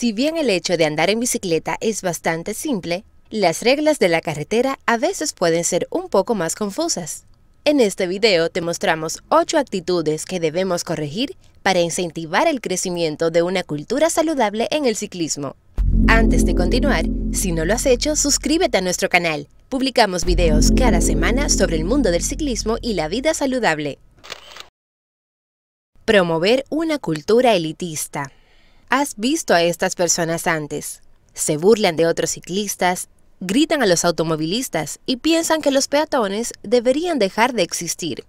Si bien el hecho de andar en bicicleta es bastante simple, las reglas de la carretera a veces pueden ser un poco más confusas. En este video te mostramos 8 actitudes que debemos corregir para incentivar el crecimiento de una cultura saludable en el ciclismo. Antes de continuar, si no lo has hecho, suscríbete a nuestro canal. Publicamos videos cada semana sobre el mundo del ciclismo y la vida saludable. Promover una cultura elitista has visto a estas personas antes. Se burlan de otros ciclistas, gritan a los automovilistas y piensan que los peatones deberían dejar de existir.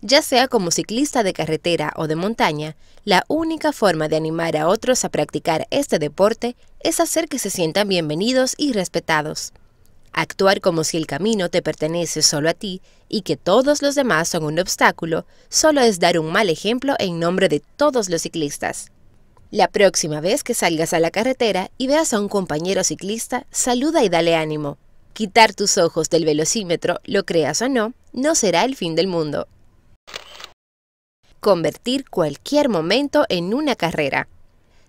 Ya sea como ciclista de carretera o de montaña, la única forma de animar a otros a practicar este deporte es hacer que se sientan bienvenidos y respetados. Actuar como si el camino te pertenece solo a ti y que todos los demás son un obstáculo solo es dar un mal ejemplo en nombre de todos los ciclistas. La próxima vez que salgas a la carretera y veas a un compañero ciclista, saluda y dale ánimo. Quitar tus ojos del velocímetro, lo creas o no, no será el fin del mundo. Convertir cualquier momento en una carrera.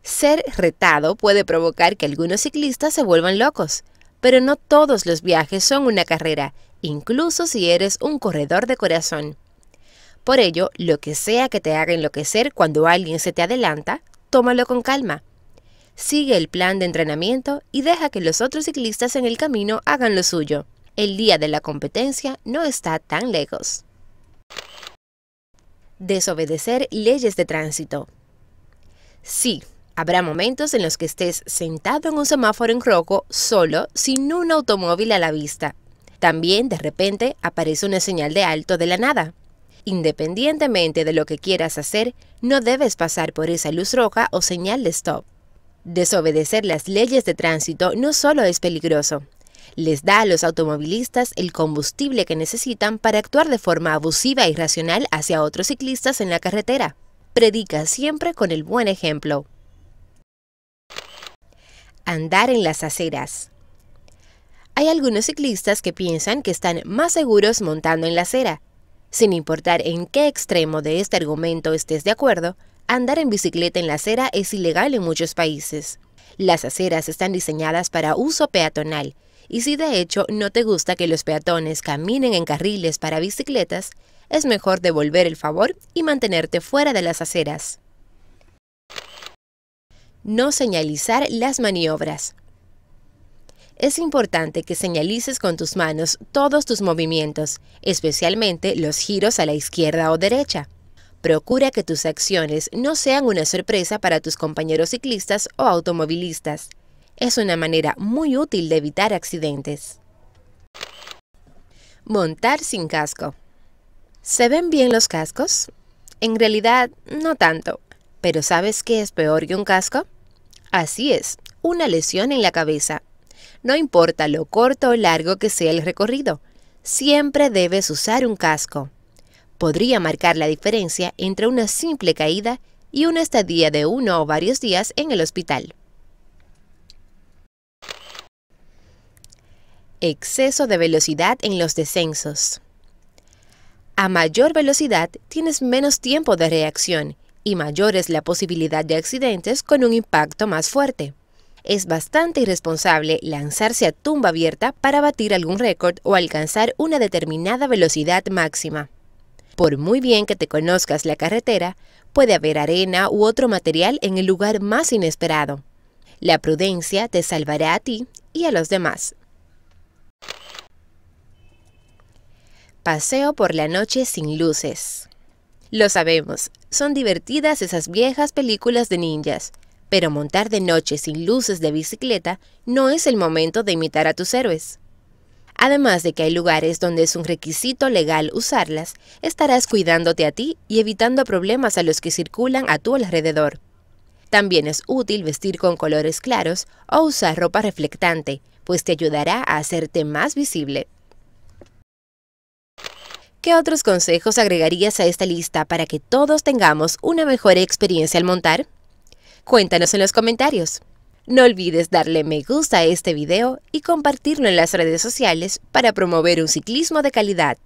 Ser retado puede provocar que algunos ciclistas se vuelvan locos, pero no todos los viajes son una carrera, incluso si eres un corredor de corazón. Por ello, lo que sea que te haga enloquecer cuando alguien se te adelanta, tómalo con calma. Sigue el plan de entrenamiento y deja que los otros ciclistas en el camino hagan lo suyo. El día de la competencia no está tan lejos. Desobedecer leyes de tránsito. Sí, habrá momentos en los que estés sentado en un semáforo en rojo solo, sin un automóvil a la vista. También de repente aparece una señal de alto de la nada. Independientemente de lo que quieras hacer, no debes pasar por esa luz roja o señal de stop. Desobedecer las leyes de tránsito no solo es peligroso, les da a los automovilistas el combustible que necesitan para actuar de forma abusiva e irracional hacia otros ciclistas en la carretera. Predica siempre con el buen ejemplo. Andar en las aceras. Hay algunos ciclistas que piensan que están más seguros montando en la acera, sin importar en qué extremo de este argumento estés de acuerdo, andar en bicicleta en la acera es ilegal en muchos países. Las aceras están diseñadas para uso peatonal, y si de hecho no te gusta que los peatones caminen en carriles para bicicletas, es mejor devolver el favor y mantenerte fuera de las aceras. No señalizar las maniobras. Es importante que señalices con tus manos todos tus movimientos, especialmente los giros a la izquierda o derecha. Procura que tus acciones no sean una sorpresa para tus compañeros ciclistas o automovilistas. Es una manera muy útil de evitar accidentes. Montar sin casco. ¿Se ven bien los cascos? En realidad, no tanto. Pero ¿sabes qué es peor que un casco? Así es, una lesión en la cabeza, no importa lo corto o largo que sea el recorrido. Siempre debes usar un casco. Podría marcar la diferencia entre una simple caída y una estadía de uno o varios días en el hospital. Exceso de velocidad en los descensos. A mayor velocidad tienes menos tiempo de reacción y mayor es la posibilidad de accidentes con un impacto más fuerte es bastante irresponsable lanzarse a tumba abierta para batir algún récord o alcanzar una determinada velocidad máxima. Por muy bien que te conozcas la carretera, puede haber arena u otro material en el lugar más inesperado. La prudencia te salvará a ti y a los demás. Paseo por la noche sin luces. Lo sabemos, son divertidas esas viejas películas de ninjas, pero montar de noche sin luces de bicicleta no es el momento de imitar a tus héroes. Además de que hay lugares donde es un requisito legal usarlas, estarás cuidándote a ti y evitando problemas a los que circulan a tu alrededor. También es útil vestir con colores claros o usar ropa reflectante, pues te ayudará a hacerte más visible. ¿Qué otros consejos agregarías a esta lista para que todos tengamos una mejor experiencia al montar? Cuéntanos en los comentarios. No olvides darle me gusta a este video y compartirlo en las redes sociales para promover un ciclismo de calidad.